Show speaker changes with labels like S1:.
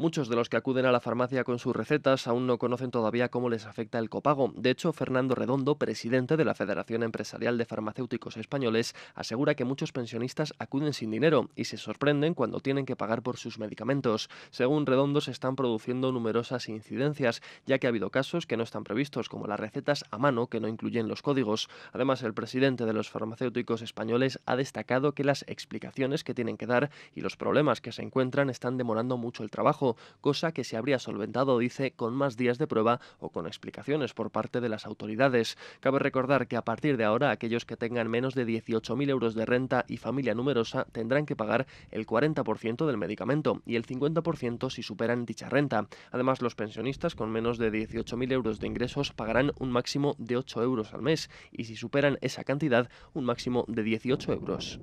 S1: Muchos de los que acuden a la farmacia con sus recetas aún no conocen todavía cómo les afecta el copago. De hecho, Fernando Redondo, presidente de la Federación Empresarial de Farmacéuticos Españoles, asegura que muchos pensionistas acuden sin dinero y se sorprenden cuando tienen que pagar por sus medicamentos. Según Redondo, se están produciendo numerosas incidencias, ya que ha habido casos que no están previstos, como las recetas a mano que no incluyen los códigos. Además, el presidente de los farmacéuticos españoles ha destacado que las explicaciones que tienen que dar y los problemas que se encuentran están demorando mucho el trabajo cosa que se habría solventado, dice, con más días de prueba o con explicaciones por parte de las autoridades. Cabe recordar que a partir de ahora aquellos que tengan menos de 18.000 euros de renta y familia numerosa tendrán que pagar el 40% del medicamento y el 50% si superan dicha renta. Además, los pensionistas con menos de 18.000 euros de ingresos pagarán un máximo de 8 euros al mes y si superan esa cantidad, un máximo de 18 euros.